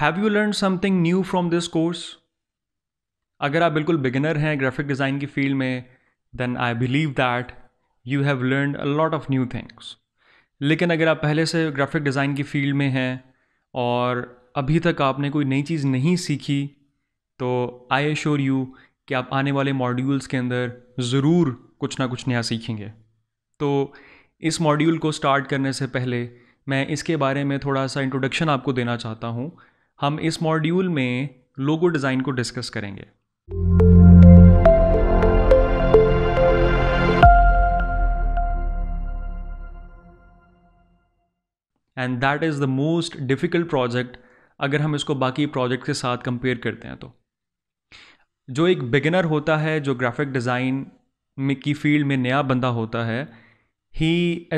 Have you learn something new from this course अगर आप बिल्कुल बिगिनर हैं ग्राफिक डिज़ाइन की फील्ड में then I believe that you have learn a lot of new things लेकिन अगर आप पहले से ग्राफिक डिज़ाइन की फील्ड में हैं और अभी तक आपने कोई नई चीज़ नहीं सीखी तो आई एश्योर यू कि आप आने वाले मॉड्यूल्स के अंदर ज़रूर कुछ ना कुछ नया सीखेंगे तो इस मॉड्यूल को स्टार्ट करने से पहले मैं इसके बारे में थोड़ा सा इंट्रोडक्शन आपको देना चाहता हूँ हम इस मॉड्यूल में लोगो डिज़ाइन को डिस्कस करेंगे and that is the most difficult project अगर हम इसको बाकी प्रोजेक्ट के साथ कंपेयर करते हैं तो जो एक बिगिनर होता है जो ग्राफिक डिज़ाइन में की फील्ड में नया बंदा होता है ही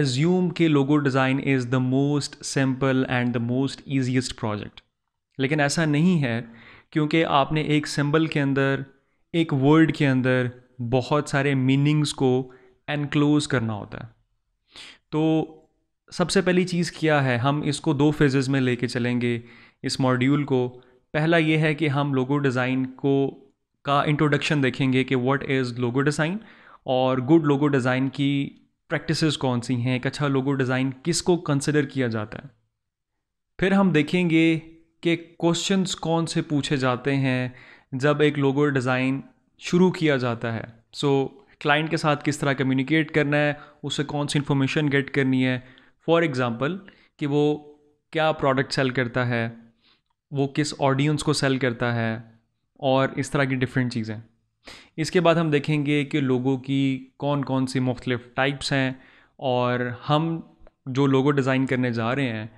एज्यूम के logo design is the most simple and the most easiest project लेकिन ऐसा नहीं है क्योंकि आपने एक सिंबल के अंदर एक वर्ड के अंदर बहुत सारे मीनिंग्स को एनक्लोज करना होता है तो सबसे पहली चीज़ क्या है हम इसको दो फेजेस में लेके चलेंगे इस मॉड्यूल को पहला ये है कि हम लोगो डिज़ाइन को का इंट्रोडक्शन देखेंगे कि व्हाट इज़ लोगो डिज़ाइन और गुड लोगो डिज़ाइन की प्रैक्टिसेस कौन सी हैं एक अच्छा लोगो डिज़ाइन किसको कंसिडर किया जाता है फिर हम देखेंगे के क्वेश्चंस कौन से पूछे जाते हैं जब एक लोगो डिज़ाइन शुरू किया जाता है सो so, क्लाइंट के साथ किस तरह कम्युनिकेट करना है उससे कौन सी इन्फॉर्मेशन गेट करनी है फॉर एग्ज़ाम्पल कि वो क्या प्रोडक्ट सेल करता है वो किस ऑडियंस को सेल करता है और इस तरह की डिफरेंट चीज़ें इसके बाद हम देखेंगे कि लोगों की कौन कौन सी मुख्तलिफ टाइप्स हैं और हम जो लोगो डिज़ाइन करने जा रहे हैं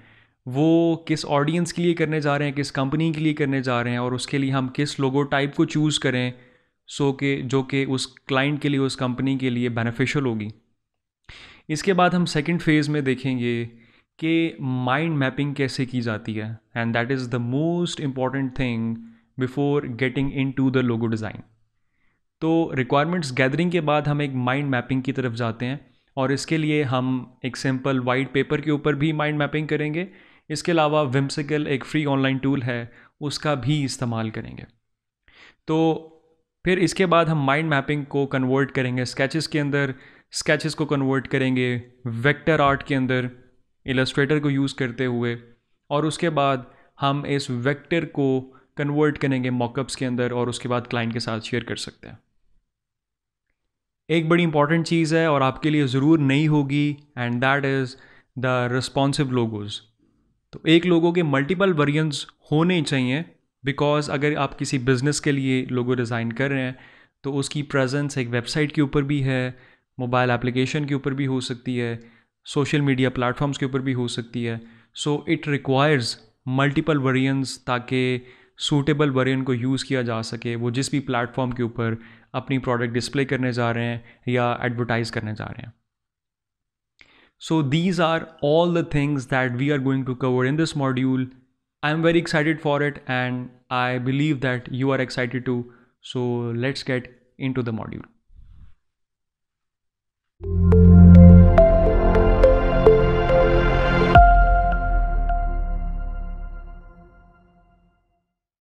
वो किस ऑडियंस के लिए करने जा रहे हैं किस कंपनी के लिए करने जा रहे हैं और उसके लिए हम किस लोगो टाइप को चूज़ करें सो के जो कि उस क्लाइंट के लिए उस कंपनी के लिए बेनिफिशियल होगी इसके बाद हम सेकंड फेज़ में देखेंगे कि माइंड मैपिंग कैसे की जाती है and that is the most important thing before getting into the logo design तो रिक्वायरमेंट्स गैदरिंग के बाद हम एक माइंड मैपिंग की तरफ जाते हैं और इसके लिए हम एक सिंपल वाइट पेपर के ऊपर भी माइंड मैपिंग करेंगे इसके अलावा विम्सिकल एक फ्री ऑनलाइन टूल है उसका भी इस्तेमाल करेंगे तो फिर इसके बाद हम माइंड मैपिंग को कन्वर्ट करेंगे स्केचेस के अंदर स्केचेस को कन्वर्ट करेंगे वेक्टर आर्ट के अंदर इलस्ट्रेटर को यूज़ करते हुए और उसके बाद हम इस वेक्टर को कन्वर्ट करेंगे मॉकअप्स के अंदर और उसके बाद क्लाइंट के साथ शेयर कर सकते हैं एक बड़ी इंपॉर्टेंट चीज़ है और आपके लिए ज़रूर नहीं होगी and that is the responsive logos तो एक लोगों के मल्टीपल वर्जन्स होने चाहिए बिकॉज अगर आप किसी बिज़नेस के लिए लोगो डिज़ाइन कर रहे हैं तो उसकी प्रेजेंस एक वेबसाइट के ऊपर भी है मोबाइल एप्लीकेशन के ऊपर भी हो सकती है सोशल मीडिया प्लेटफॉर्म्स के ऊपर भी हो सकती है so it requires multiple versions ताकि सूटेबल वर्जन को यूज़ किया जा सके वो जिस भी प्लेटफॉर्म के ऊपर अपनी प्रोडक्ट डिस्प्ले करने जा रहे हैं या एडवर्टाइज़ करने जा रहे हैं So these are all the things that we are going to cover in this module. I'm very excited for it and I believe that you are excited too. So let's get into the module.